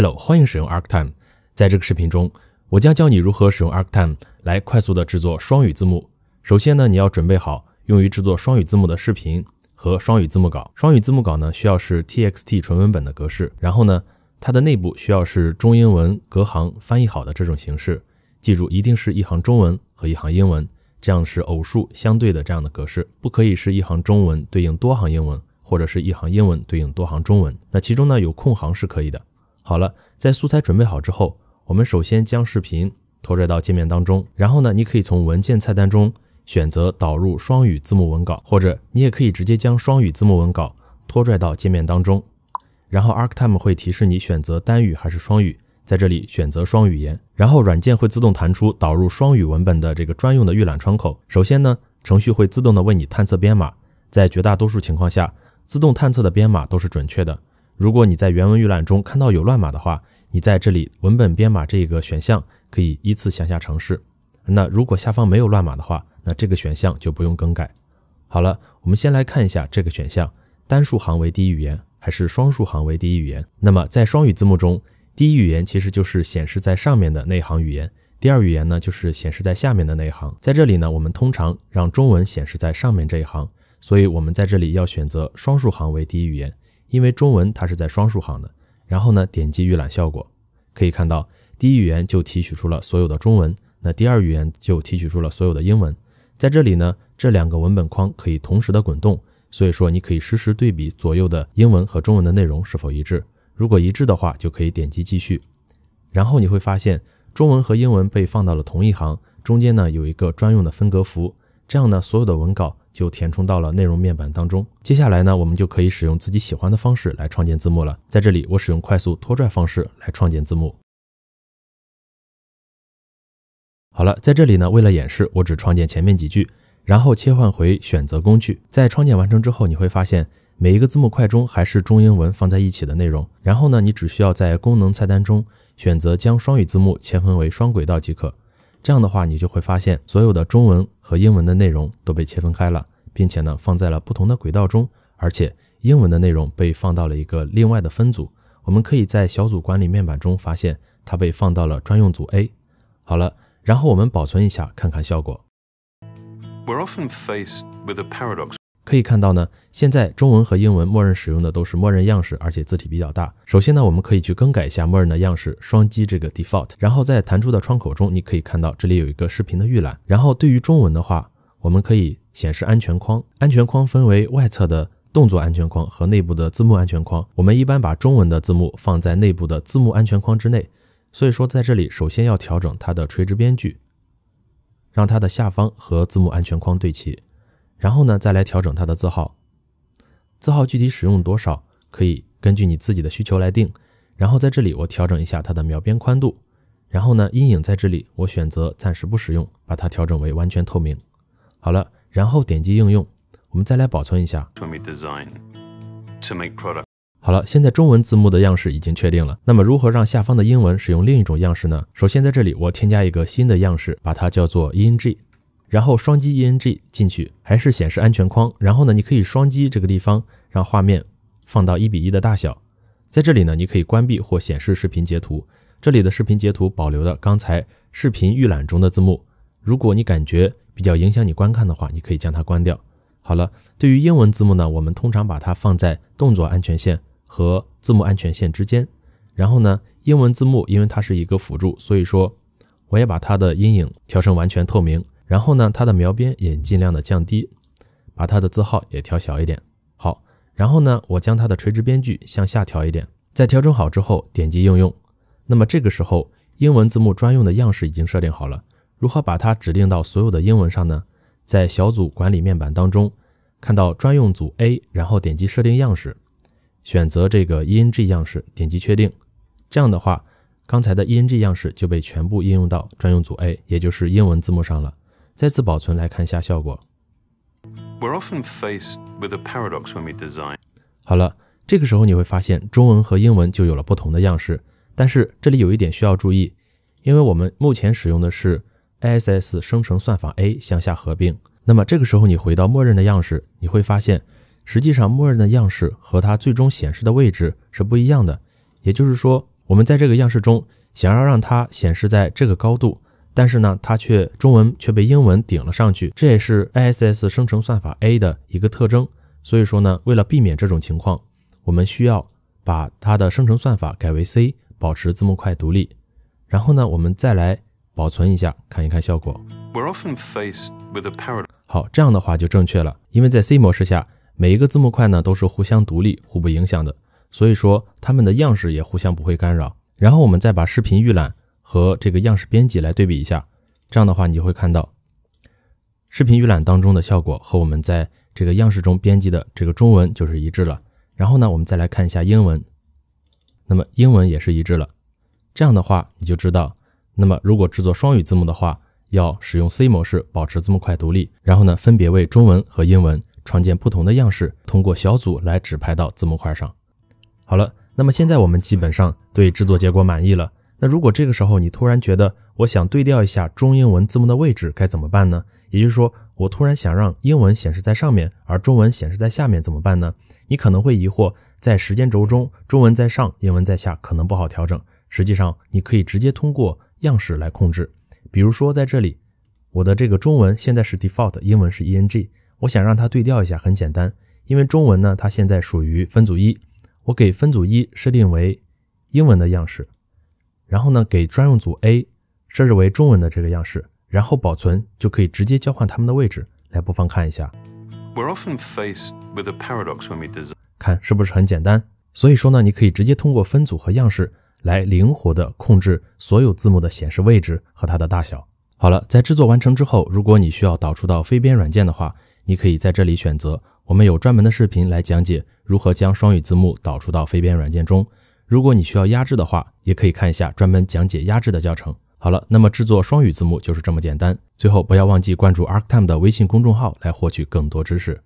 Hello，欢迎使用 ArcTime。在这个视频中，我将教你如何使用 ArcTime 来快速的制作双语字幕。首先呢，你要准备好用于制作双语字幕的视频和双语字幕稿。双语字幕稿呢，需要是 TXT 纯文本的格式，然后呢，它的内部需要是中英文隔行翻译好的这种形式。记住，一定是一行中文和一行英文，这样是偶数相对的这样的格式，不可以是一行中文对应多行英文，或者是一行英文对应多行中文。那其中呢，有空行是可以的。好了，在素材准备好之后，我们首先将视频拖拽到界面当中。然后呢，你可以从文件菜单中选择导入双语字幕文稿，或者你也可以直接将双语字幕文稿拖拽到界面当中。然后 ArcTime 会提示你选择单语还是双语，在这里选择双语言。然后软件会自动弹出导入双语文本的这个专用的预览窗口。首先呢，程序会自动的为你探测编码，在绝大多数情况下，自动探测的编码都是准确的。如果你在原文预览中看到有乱码的话，你在这里文本编码这个选项可以依次向下尝试。那如果下方没有乱码的话，那这个选项就不用更改。好了，我们先来看一下这个选项，单数行为第一语言还是双数行为第一语言？那么在双语字幕中，第一语言其实就是显示在上面的那一行语言，第二语言呢就是显示在下面的那一行。在这里呢，我们通常让中文显示在上面这一行，所以我们在这里要选择双数行为第一语言。因为中文它是在双数行的，然后呢，点击预览效果，可以看到第一语言就提取出了所有的中文，那第二语言就提取出了所有的英文。在这里呢，这两个文本框可以同时的滚动，所以说你可以实时对比左右的英文和中文的内容是否一致。如果一致的话，就可以点击继续。然后你会发现中文和英文被放到了同一行，中间呢有一个专用的分隔符，这样呢所有的文稿。就填充到了内容面板当中。接下来呢，我们就可以使用自己喜欢的方式来创建字幕了。在这里，我使用快速拖拽方式来创建字幕。好了，在这里呢，为了演示，我只创建前面几句，然后切换回选择工具。在创建完成之后，你会发现每一个字幕块中还是中英文放在一起的内容。然后呢，你只需要在功能菜单中选择将双语字幕切分为双轨道即可。这样的话，你就会发现所有的中文和英文的内容都被切分开了，并且呢，放在了不同的轨道中。而且，英文的内容被放到了一个另外的分组。我们可以在小组管理面板中发现，它被放到了专用组 A。好了，然后我们保存一下，看看效果。We're with often faced paradox a 可以看到呢，现在中文和英文默认使用的都是默认样式，而且字体比较大。首先呢，我们可以去更改一下默认的样式，双击这个 default，然后在弹出的窗口中，你可以看到这里有一个视频的预览。然后对于中文的话，我们可以显示安全框，安全框分为外侧的动作安全框和内部的字幕安全框。我们一般把中文的字幕放在内部的字幕安全框之内，所以说在这里首先要调整它的垂直边距，让它的下方和字幕安全框对齐。然后呢，再来调整它的字号。字号具体使用多少，可以根据你自己的需求来定。然后在这里，我调整一下它的描边宽度。然后呢，阴影在这里我选择暂时不使用，把它调整为完全透明。好了，然后点击应用，我们再来保存一下。好了，现在中文字幕的样式已经确定了。那么如何让下方的英文使用另一种样式呢？首先在这里我添加一个新的样式，把它叫做 i n g 然后双击 ENG 进去，还是显示安全框。然后呢，你可以双击这个地方，让画面放到一比一的大小。在这里呢，你可以关闭或显示视频截图。这里的视频截图保留的刚才视频预览中的字幕。如果你感觉比较影响你观看的话，你可以将它关掉。好了，对于英文字幕呢，我们通常把它放在动作安全线和字幕安全线之间。然后呢，英文字幕因为它是一个辅助，所以说我也把它的阴影调成完全透明。然后呢，它的描边也尽量的降低，把它的字号也调小一点。好，然后呢，我将它的垂直边距向下调一点。在调整好之后，点击应用。那么这个时候，英文字幕专用的样式已经设定好了。如何把它指定到所有的英文上呢？在小组管理面板当中，看到专用组 A，然后点击设定样式，选择这个 ENG 样式，点击确定。这样的话，刚才的 ENG 样式就被全部应用到专用组 A，也就是英文字幕上了。再次保存来看一下效果。We're with when we often faced design paradox。a 好了，这个时候你会发现中文和英文就有了不同的样式。但是这里有一点需要注意，因为我们目前使用的是 i s s 生成算法 A 向下合并。那么这个时候你回到默认的样式，你会发现，实际上默认的样式和它最终显示的位置是不一样的。也就是说，我们在这个样式中想要让它显示在这个高度。但是呢，它却中文却被英文顶了上去，这也是 ASS 生成算法 A 的一个特征。所以说呢，为了避免这种情况，我们需要把它的生成算法改为 C，保持字幕块独立。然后呢，我们再来保存一下，看一看效果。We're with often faced paradox. a 好，这样的话就正确了，因为在 C 模式下，每一个字幕块呢都是互相独立、互不影响的，所以说它们的样式也互相不会干扰。然后我们再把视频预览。和这个样式编辑来对比一下，这样的话你就会看到视频预览当中的效果和我们在这个样式中编辑的这个中文就是一致了。然后呢，我们再来看一下英文，那么英文也是一致了。这样的话，你就知道，那么如果制作双语字幕的话，要使用 C 模式保持字幕块独立，然后呢，分别为中文和英文创建不同的样式，通过小组来指派到字幕块上。好了，那么现在我们基本上对制作结果满意了。那如果这个时候你突然觉得我想对调一下中英文字幕的位置，该怎么办呢？也就是说，我突然想让英文显示在上面，而中文显示在下面，怎么办呢？你可能会疑惑，在时间轴中，中文在上，英文在下，可能不好调整。实际上，你可以直接通过样式来控制。比如说，在这里，我的这个中文现在是 default，英文是 ENG。我想让它对调一下，很简单，因为中文呢，它现在属于分组一，我给分组一设定为英文的样式。然后呢，给专用组 A 设置为中文的这个样式，然后保存，就可以直接交换它们的位置。来，不妨看一下。We're with when we often faced design paradox。a 看是不是很简单？所以说呢，你可以直接通过分组和样式来灵活的控制所有字幕的显示位置和它的大小。好了，在制作完成之后，如果你需要导出到飞编软件的话，你可以在这里选择。我们有专门的视频来讲解如何将双语字幕导出到飞编软件中。如果你需要压制的话，也可以看一下专门讲解压制的教程。好了，那么制作双语字幕就是这么简单。最后，不要忘记关注 Arktime 的微信公众号，来获取更多知识。